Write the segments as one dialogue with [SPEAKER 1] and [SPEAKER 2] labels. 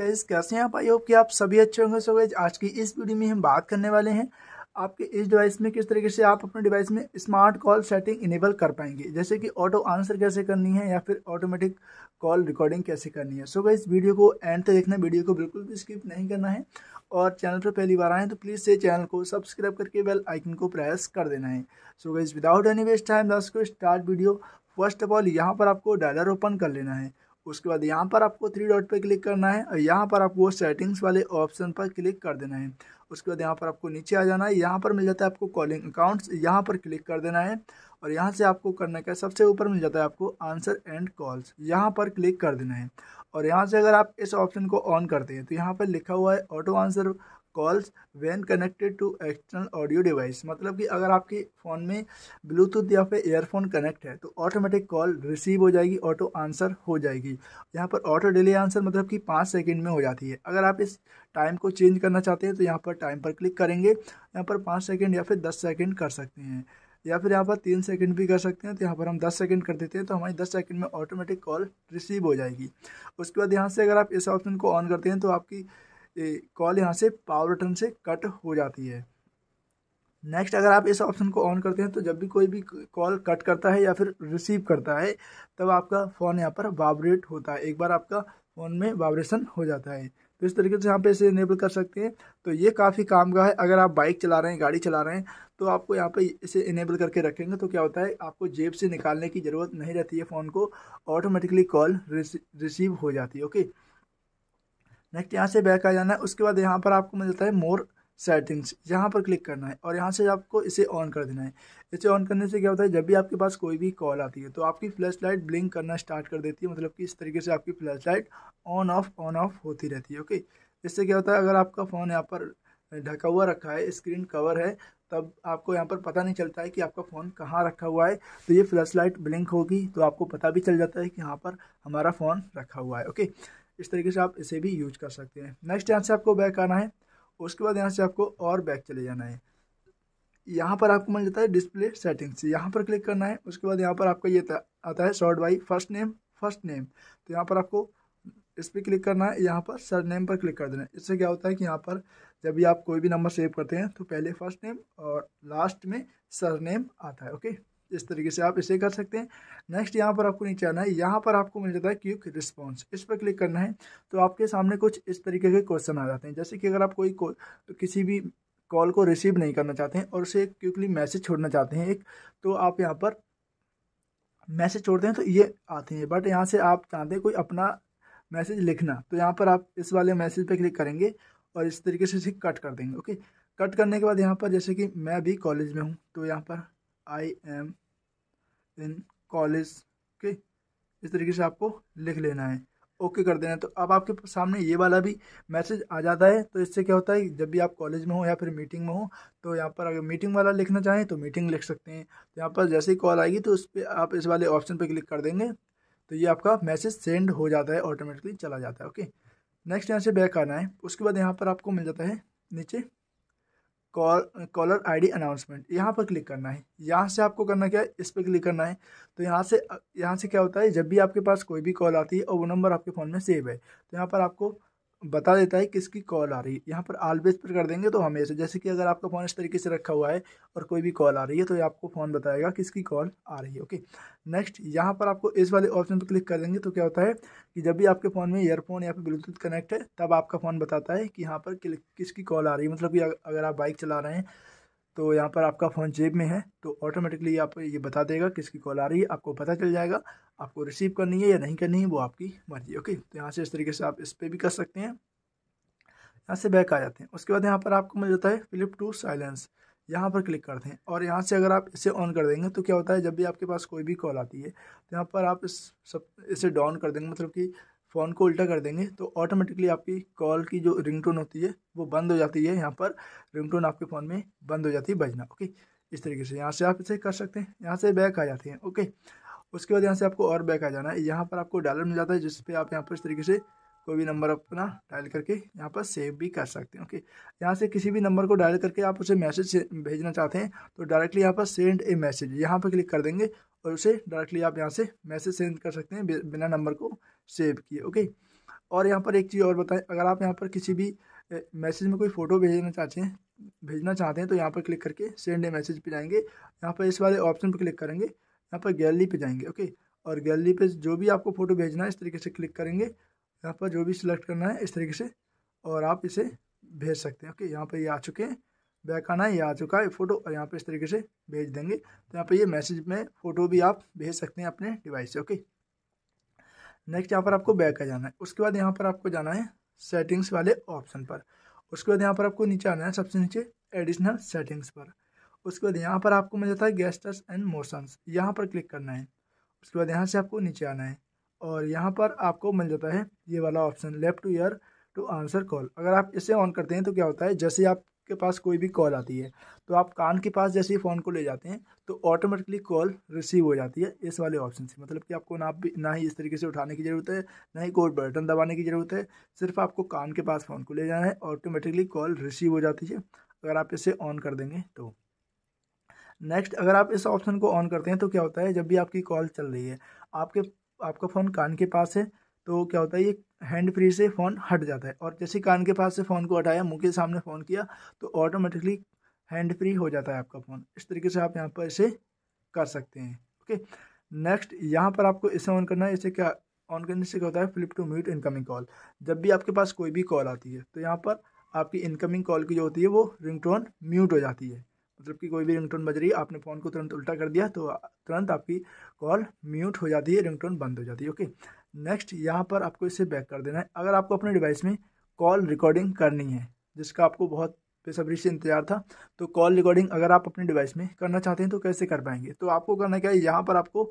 [SPEAKER 1] guys कैसे हैं आप आई होप कि आप सभी अच्छे होंगे सो गाइज आज की इस वीडियो में हम बात करने वाले हैं आपके इस डिवाइस में किस तरीके से आप अपने डिवाइस में स्मार्ट कॉल सेटिंग इनेबल कर पाएंगे जैसे कि ऑटो आंसर कैसे करनी है या फिर ऑटोमेटिक कॉल रिकॉर्डिंग कैसे करनी है सो so गाइज वीडियो को एंड तक देखना वीडियो को बिल्कुल भी स्किप नहीं करना है और चैनल पर पहली बार आए तो प्लीज़ से चैनल को सब्सक्राइब करके बेल आइकन को प्रेस कर देना है so guys without any waste time दस को start video first of all यहाँ पर आपको डायलर ओपन कर लेना है उसके बाद यहाँ पर आपको थ्री डॉट पर क्लिक करना है और यहाँ पर आपको सेटिंग्स वाले ऑप्शन पर क्लिक कर देना है उसके बाद यहाँ पर आपको नीचे आ जाना है यहाँ पर मिल जाता है आपको कॉलिंग अकाउंट्स यहाँ पर क्लिक कर देना है और यहाँ से आपको करने का सबसे ऊपर मिल जाता है आपको आंसर एंड कॉल्स यहाँ पर क्लिक कर देना है और यहाँ से अगर आप इस ऑप्शन को ऑन करते हैं तो यहाँ पर लिखा हुआ है auto answer calls when connected to external audio device मतलब कि अगर आपके फ़ोन में ब्लूटूथ या फिर एयरफोन कनेक्ट है तो ऑटोमेटिक कॉल रिसीव हो जाएगी ऑटो आंसर हो जाएगी यहाँ पर ऑटो डिले आंसर मतलब कि पाँच सेकेंड में हो जाती है अगर आप इस टाइम को चेंज करना चाहते हैं तो यहाँ पर टाइम पर क्लिक करेंगे यहाँ पर पाँच सेकेंड या फिर दस सेकेंड कर सकते हैं या फिर यहाँ पर तीन सेकंड भी कर सकते हैं तो यहाँ पर हम दस सेकंड कर देते हैं तो हमारी दस सेकंड में ऑटोमेटिक कॉल रिसीव हो जाएगी उसके बाद यहाँ से अगर आप इस ऑप्शन को ऑन करते हैं तो आपकी कॉल यहाँ से पावर बटन से कट हो जाती है नेक्स्ट अगर आप इस ऑप्शन को ऑन करते हैं तो जब भी कोई भी कॉल कट करता है या फिर रिसीव करता है तब आपका फ़ोन यहाँ पर वाइब्रेट होता है एक बार आपका फ़ोन में वाइब्रेशन हो जाता है तो इस तरीके से यहाँ पे इसे इनेबल कर सकते हैं तो ये काफ़ी काम का है अगर आप बाइक चला रहे हैं गाड़ी चला रहे हैं तो आपको यहाँ पे इसे इनेबल करके रखेंगे तो क्या होता है आपको जेब से निकालने की ज़रूरत नहीं रहती है फ़ोन को ऑटोमेटिकली कॉल रिसीव हो जाती है ओके नेक्स्ट यहाँ से बैक आ जाना है उसके बाद यहाँ पर आपको मिलता है मोर सेटिंग्स यहाँ पर क्लिक करना है और यहाँ से आपको इसे ऑन कर देना है इसे ऑन करने से क्या होता है जब भी आपके पास कोई भी कॉल आती है तो आपकी फ्लैश लाइट ब्लिंक करना स्टार्ट कर देती है मतलब कि इस तरीके से आपकी flash light on off on off होती रहती है ओके इससे क्या होता है अगर आपका फ़ोन यहाँ पर ढका हुआ रखा है स्क्रीन कवर है तब आपको यहाँ पर पता नहीं चलता है कि आपका फ़ोन कहाँ रखा हुआ है तो ये फ्लैश लाइट ब्लिंक होगी तो आपको पता भी चल जाता है कि यहाँ पर हमारा फ़ोन रखा हुआ है ओके इस तरीके से आप इसे भी यूज कर सकते हैं नेक्स्ट यहाँ से आपको बैक आना है उसके बाद यहाँ से आपको और बैक चले जाना है यहाँ पर आपको मिल जाता है डिस्प्ले सेटिंग्स यहाँ पर क्लिक करना है उसके बाद यहाँ पर आपका ये आता है short by first name first name तो यहाँ पर आपको इस पर क्लिक करना है यहाँ पर सर नेम पर क्लिक कर देना है इससे क्या होता है कि यहाँ पर जब भी आप कोई भी नंबर सेव करते हैं तो पहले फर्स्ट नेम और लास्ट में सर नेम आता है ओके इस तरीके से आप इसे कर सकते हैं नेक्स्ट यहाँ पर आपको नीचे आना है यहाँ पर आपको मिल जाता है क्यूक रिस्पॉन्स इस पर क्लिक करना है तो आपके सामने कुछ इस तरीके के क्वेश्चन आ जाते हैं जैसे कि अगर आप कोई को, किसी भी कॉल को रिसीव नहीं करना चाहते हैं और उसे क्यूकली मैसेज छोड़ना चाहते हैं एक तो आप यहाँ पर मैसेज छोड़ते हैं तो ये आते हैं बट यहाँ से आप चाहते हैं कोई अपना मैसेज लिखना तो यहाँ पर आप इस वाले मैसेज पे क्लिक करेंगे और इस तरीके से इसे कट कर देंगे ओके कट करने के बाद यहाँ पर जैसे कि मैं भी कॉलेज में हूँ तो यहाँ पर आई एम इन कॉलेज के इस तरीके से आपको लिख लेना है ओके कर देना है तो अब आपके सामने ये वाला भी मैसेज आ जाता है तो इससे क्या होता है जब भी आप कॉलेज में हो या फिर मीटिंग में हो तो यहाँ पर अगर मीटिंग वाला लिखना चाहें तो मीटिंग लिख सकते हैं तो यहाँ पर जैसे ही कॉल आएगी तो उस पर आप इस वाले ऑप्शन पर क्लिक कर देंगे तो ये आपका मैसेज सेंड हो जाता है ऑटोमेटिकली चला जाता है ओके नेक्स्ट यहाँ से बैक आना है उसके बाद यहाँ पर आपको मिल जाता है नीचे कॉलर आईडी अनाउंसमेंट यहाँ पर क्लिक करना है यहाँ से आपको करना क्या है इस पर क्लिक करना है तो यहाँ से यहाँ से क्या होता है जब भी आपके पास कोई भी कॉल आती है और वो नंबर आपके फ़ोन में सेव है तो यहाँ पर आपको बता देता है किसकी कॉल आ रही है यहाँ पर ऑलवेज पर कर देंगे तो हमेशा जैसे कि अगर आपका फ़ोन इस तरीके से रखा हुआ है और कोई भी कॉल आ रही है तो ये आपको फ़ोन बताएगा किसकी कॉल आ रही है ओके नेक्स्ट यहाँ पर आपको इस वाले ऑप्शन पर क्लिक कर देंगे तो क्या होता है कि जब भी आपके फ़ोन में ईयरफोन या फिर ब्लूटूथ कनेक्ट है तब आपका फ़ोन बताता है कि यहाँ पर किसकी कॉल आ रही है मतलब कि अगर आप बाइक चला रहे हैं तो यहाँ पर आपका फ़ोन जेब में है तो ऑटोमेटिकली आप ये बता देगा किसकी कॉल आ रही है आपको पता चल जाएगा आपको रिसीव करनी है या नहीं करनी है वो आपकी मर्जी ओके तो यहाँ से इस तरीके से आप इस पर भी कर सकते हैं यहाँ से बैक आ जाते हैं उसके बाद यहाँ पर आपको मिल जाता है फ्लिप टू साइलेंस यहाँ पर क्लिक करते हैं और यहाँ से अगर आप इसे ऑन कर देंगे तो क्या होता है जब भी आपके पास कोई भी कॉल आती है तो यहाँ पर आप इस सब इसे डाउन कर देंगे मतलब कि फ़ोन को उल्टा कर देंगे तो ऑटोमेटिकली आपकी कॉल की जो रिंगटोन होती है वो बंद हो जाती है यहाँ पर रिंगटोन आपके फ़ोन में बंद हो जाती है बजना ओके इस तरीके से यहाँ से आप इसे कर सकते हैं यहाँ से बैक आ जाती हैं ओके उसके बाद यहाँ से आपको और बैक आ जाना है यहाँ पर आपको डायलर मिल जाता है जिस पर आप यहाँ पर इस तरीके से कोई भी नंबर अपना डायल करके यहाँ पर सेव भी कर सकते हैं ओके यहाँ से किसी भी नंबर को डायल करके आप उसे मैसेज भेजना चाहते हैं तो डायरेक्टली यहाँ पर सेंड ए मैसेज यहाँ पर क्लिक कर देंगे और उसे डायरेक्टली आप यहाँ से मैसेज सेंड कर सकते हैं बिना नंबर को सेव किए ओके और यहाँ पर एक चीज़ और बताएं अगर आप यहाँ पर किसी भी मैसेज में कोई फ़ोटो भेजना चाहते हैं भेजना चाहते हैं तो यहाँ पर क्लिक करके सेंड ए मैसेज पे जाएंगे यहाँ पर इस वाले ऑप्शन पर क्लिक करेंगे यहाँ पर गैलरी पे जाएंगे ओके और गैलरी पे जो भी आपको फ़ोटो भेजना है इस तरीके से क्लिक करेंगे यहाँ पर जो भी सिलेक्ट करना है इस तरीके से और आप इसे भेज सकते हैं ओके यहाँ पर ये यह आ चुके हैं बैक आना है ये आ चुका है फ़ोटो और यहाँ पे इस तरीके से भेज देंगे तो यहाँ पे ये मैसेज में फ़ोटो भी आप भेज सकते हैं अपने डिवाइस से ओके नेक्स्ट यहाँ पर आपको बैक आ जाना है उसके बाद यहाँ पर आपको जाना है सेटिंग्स वाले ऑप्शन पर उसके बाद यहाँ पर आपको नीचे आना है सबसे नीचे एडिशनल सेटिंग्स पर उसके बाद यहाँ पर आपको मिल जाता है गेस्टर्स एंड मोशंस यहाँ पर क्लिक करना है उसके बाद यहाँ से आपको नीचे आना है और यहाँ पर आपको मिल जाता है ये वाला option lift to ear to answer call अगर आप इसे ऑन करते हैं तो क्या होता है जैसे आप आपके पास कोई भी कॉल आती है तो आप कान के पास जैसे ही फ़ोन को ले जाते हैं तो ऑटोमेटिकली कॉल रिसीव हो जाती है इस वाले ऑप्शन से मतलब कि आपको ना भी ना ही इस तरीके से उठाने की ज़रूरत है ना ही कोई बटन दबाने की ज़रूरत है सिर्फ आपको कान के पास फ़ोन को ले जाना है ऑटोमेटिकली कॉल रिसीव हो जाती है अगर आप इसे ऑन कर देंगे तो नेक्स्ट अगर आप इस ऑप्शन को ऑन करते हैं तो क्या होता है जब भी आपकी कॉल चल रही है आपके आपका फ़ोन कान के पास है तो क्या होता है ये हैंड फ्री से फ़ोन हट जाता है और जैसे कान के पास से फ़ोन को हटाया मुँह के सामने फ़ोन किया तो ऑटोमेटिकली हैंड फ्री हो जाता है आपका फ़ोन इस तरीके से आप यहाँ पर इसे कर सकते हैं ओके नेक्स्ट यहाँ पर आपको इसे ऑन करना है इसे क्या ऑन करने से क्या होता है flip to mute incoming call जब भी आपके पास कोई भी कॉल आती है तो यहाँ पर आपकी इनकमिंग कॉल की जो होती है वो रिंगटोन म्यूट हो जाती है मतलब कि कोई भी रिंगटोन बज रही है आपने फ़ोन को तुरंत उल्टा कर दिया तो तुरंत आपकी कॉल म्यूट हो जाती है रिंगटोन बंद हो जाती है ओके नेक्स्ट यहाँ पर आपको इसे बैक कर देना है अगर आपको अपने डिवाइस में कॉल रिकॉर्डिंग करनी है जिसका आपको बहुत बेसब्री से इंतजार था तो कॉल रिकॉर्डिंग अगर आप अपने डिवाइस में करना चाहते हैं तो कैसे कर पाएंगे तो आपको करना क्या है यहाँ पर आपको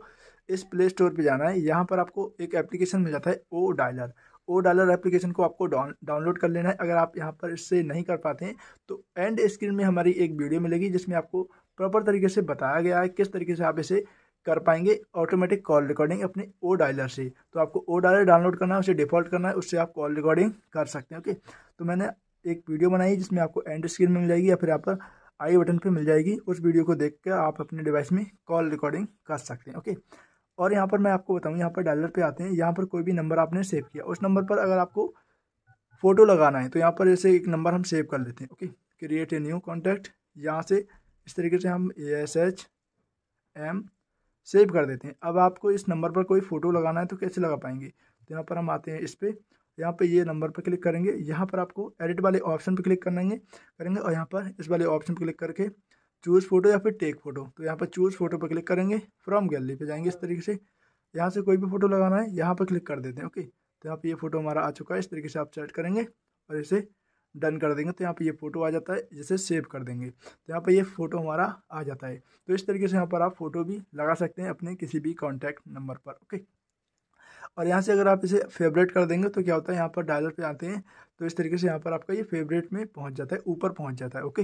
[SPEAKER 1] इस प्ले स्टोर पर जाना है यहाँ पर आपको एक एप्लीकेशन मिल जाता है O dialer O dialer application को आपको डाउनलोड कर लेना है अगर आप यहाँ पर इससे नहीं कर पाते हैं तो एंड स्क्रीन में हमारी एक वीडियो मिलेगी जिसमें आपको प्रॉपर तरीके से बताया गया है किस तरीके से आप इसे कर पाएंगे ऑटोमेटिक कॉल रिकॉर्डिंग अपने ओ डायलर से तो आपको ओ डायलर डाउनलोड करना है उसे डिफॉल्ट करना है उससे आप कॉल रिकॉर्डिंग कर सकते हैं ओके तो मैंने एक वीडियो बनाई जिसमें आपको एंड स्क्रीन मिल जाएगी या फिर यहाँ पर आई बटन पर मिल जाएगी उस वीडियो को देख कर आप अपने डिवाइस में कॉल रिकॉर्डिंग कर सकते हैं ओके और यहाँ पर मैं आपको बताऊँ यहाँ पर डायलर पर आते हैं यहाँ पर कोई भी नंबर आपने सेव किया उस नंबर पर अगर आपको फ़ोटो लगाना है तो यहाँ पर जैसे एक नंबर हम सेव कर लेते हैं okay create a new contact यहाँ से इस तरीके से हम A S H M save कर देते हैं अब आपको इस नंबर पर कोई फ़ोटो लगाना है तो कैसे लगा पाएंगे तो यहाँ पर हम आते हैं इस पर यहाँ पे ये नंबर पर क्लिक करेंगे यहाँ पर आपको एडिट वाले ऑप्शन पर क्लिक करेंगे करेंगे और यहाँ पर इस वाले ऑप्शन पर क्लिक करके चूज़ फ़ोटो या फिर टेक फ़ोटो तो यहाँ पर चूज़ फ़ोटो पर क्लिक करेंगे फ्रॉम गैलरी पर जाएंगे इस तरीके से यहाँ से कोई भी फ़ोटो लगाना है यहाँ पर क्लिक कर देते हैं ओके तो यहाँ पर ये फ़ोटो हमारा आ चुका है इस तरीके से आप चैट करेंगे और इसे डन कर देंगे तो यहाँ पे ये फ़ोटो आ जाता है जिसे सेव कर देंगे तो यहाँ पे ये फ़ोटो हमारा आ जाता है तो इस तरीके से यहाँ पर आप फ़ोटो भी लगा सकते हैं अपने किसी भी कॉन्टैक्ट नंबर पर ओके और यहाँ से अगर आप इसे फेवरेट कर देंगे तो क्या होता है यहाँ पर डायलर पर आते हैं तो इस तरीके से यहाँ पर आपका ये फेवरेट में पहुँच जाता है ऊपर पहुँच जाता है ओके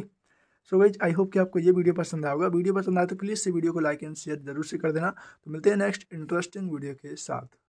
[SPEAKER 1] सो वेज आई होप कि आपको ये वीडियो पसंद आया होगा वीडियो पसंद आए तो प्लीज़ से वीडियो को लाइक एंड शेयर जरूर से कर देना तो मिलते हैं नेक्स्ट इंटरेस्टिंग वीडियो के साथ